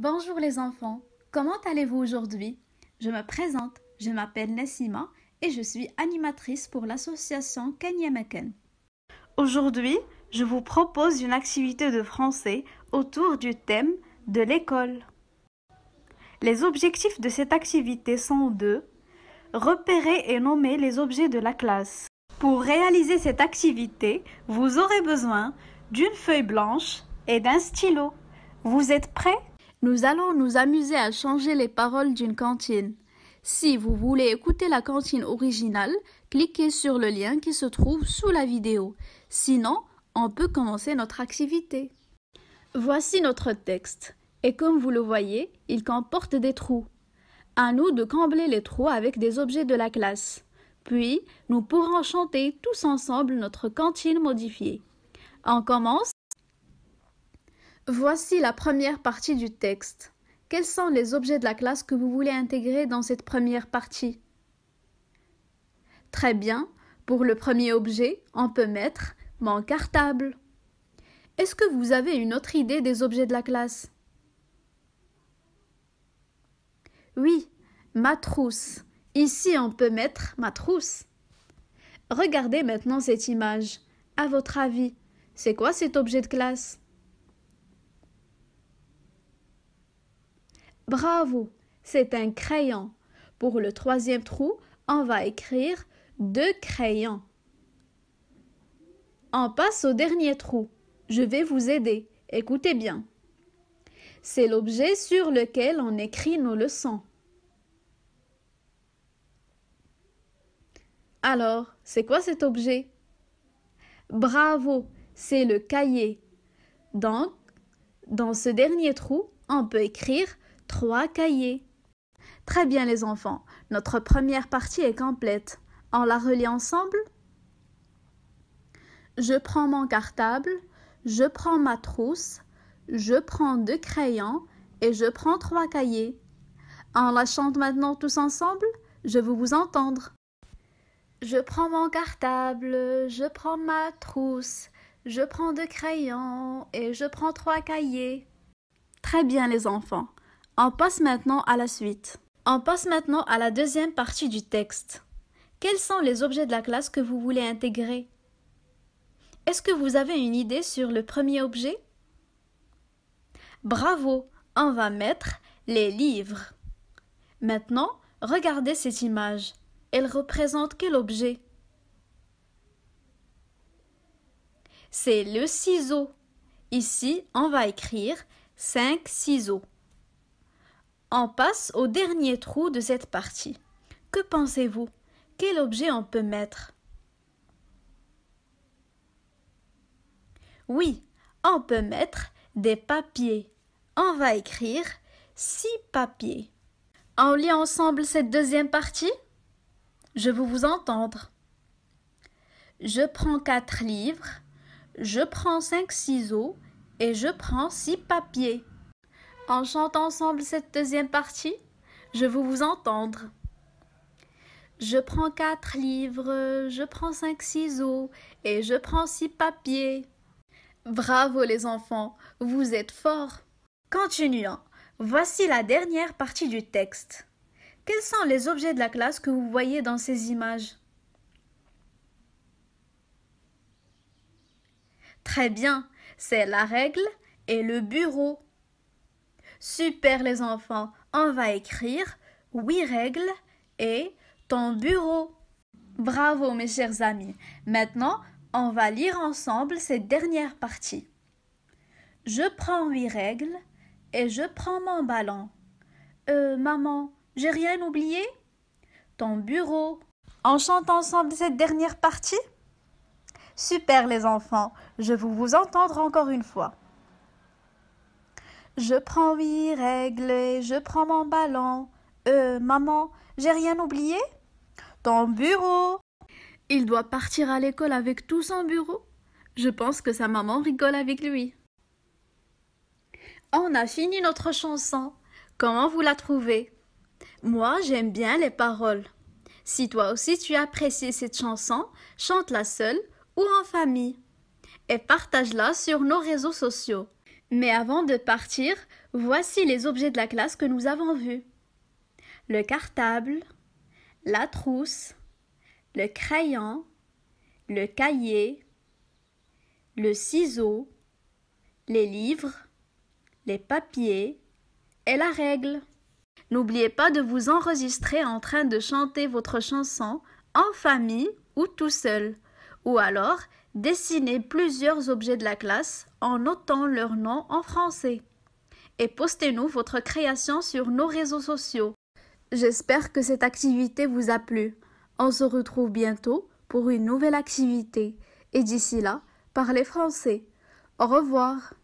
Bonjour les enfants, comment allez-vous aujourd'hui Je me présente, je m'appelle Nessima et je suis animatrice pour l'association Kanyamakan. Aujourd'hui, je vous propose une activité de français autour du thème de l'école. Les objectifs de cette activité sont de repérer et nommer les objets de la classe. Pour réaliser cette activité, vous aurez besoin d'une feuille blanche et d'un stylo. Vous êtes prêts nous allons nous amuser à changer les paroles d'une cantine. Si vous voulez écouter la cantine originale, cliquez sur le lien qui se trouve sous la vidéo. Sinon, on peut commencer notre activité. Voici notre texte. Et comme vous le voyez, il comporte des trous. À nous de combler les trous avec des objets de la classe. Puis, nous pourrons chanter tous ensemble notre cantine modifiée. On commence Voici la première partie du texte. Quels sont les objets de la classe que vous voulez intégrer dans cette première partie Très bien, pour le premier objet, on peut mettre mon cartable. Est-ce que vous avez une autre idée des objets de la classe Oui, ma trousse. Ici, on peut mettre ma trousse. Regardez maintenant cette image. À votre avis, c'est quoi cet objet de classe Bravo, c'est un crayon. Pour le troisième trou, on va écrire deux crayons. On passe au dernier trou. Je vais vous aider. Écoutez bien. C'est l'objet sur lequel on écrit nos leçons. Alors, c'est quoi cet objet Bravo, c'est le cahier. Donc, dans ce dernier trou, on peut écrire trois cahiers. Très bien les enfants, notre première partie est complète. On la relit ensemble Je prends mon cartable, je prends ma trousse, je prends deux crayons et je prends trois cahiers. On la chante maintenant tous ensemble Je veux vous entendre. Je prends mon cartable, je prends ma trousse, je prends deux crayons et je prends trois cahiers. Très bien les enfants. On passe maintenant à la suite. On passe maintenant à la deuxième partie du texte. Quels sont les objets de la classe que vous voulez intégrer Est-ce que vous avez une idée sur le premier objet Bravo, on va mettre les livres. Maintenant, regardez cette image. Elle représente quel objet C'est le ciseau. Ici, on va écrire 5 ciseaux. On passe au dernier trou de cette partie. Que pensez-vous Quel objet on peut mettre Oui, on peut mettre des papiers. On va écrire six papiers. On lit ensemble cette deuxième partie Je veux vous entendre. Je prends quatre livres, je prends cinq ciseaux et je prends six papiers. En chantant ensemble cette deuxième partie. Je veux vous entendre. Je prends quatre livres, je prends cinq ciseaux et je prends six papiers. Bravo les enfants, vous êtes forts. Continuons. Voici la dernière partie du texte. Quels sont les objets de la classe que vous voyez dans ces images Très bien, c'est la règle et le bureau. Super les enfants, on va écrire huit règles et ton bureau. Bravo mes chers amis. Maintenant, on va lire ensemble cette dernière partie. Je prends huit règles et je prends mon ballon. Euh, maman, j'ai rien oublié Ton bureau. On chante ensemble cette dernière partie Super les enfants, je veux vous entendre encore une fois. Je prends huit règles je prends mon ballon. Euh, maman, j'ai rien oublié Ton bureau Il doit partir à l'école avec tout son bureau. Je pense que sa maman rigole avec lui. On a fini notre chanson. Comment vous la trouvez Moi, j'aime bien les paroles. Si toi aussi tu apprécies cette chanson, chante-la seule ou en famille et partage-la sur nos réseaux sociaux. Mais avant de partir, voici les objets de la classe que nous avons vus. Le cartable, la trousse, le crayon, le cahier, le ciseau, les livres, les papiers et la règle. N'oubliez pas de vous enregistrer en train de chanter votre chanson en famille ou tout seul, ou alors Dessinez plusieurs objets de la classe en notant leur nom en français. Et postez-nous votre création sur nos réseaux sociaux. J'espère que cette activité vous a plu. On se retrouve bientôt pour une nouvelle activité. Et d'ici là, parlez français. Au revoir.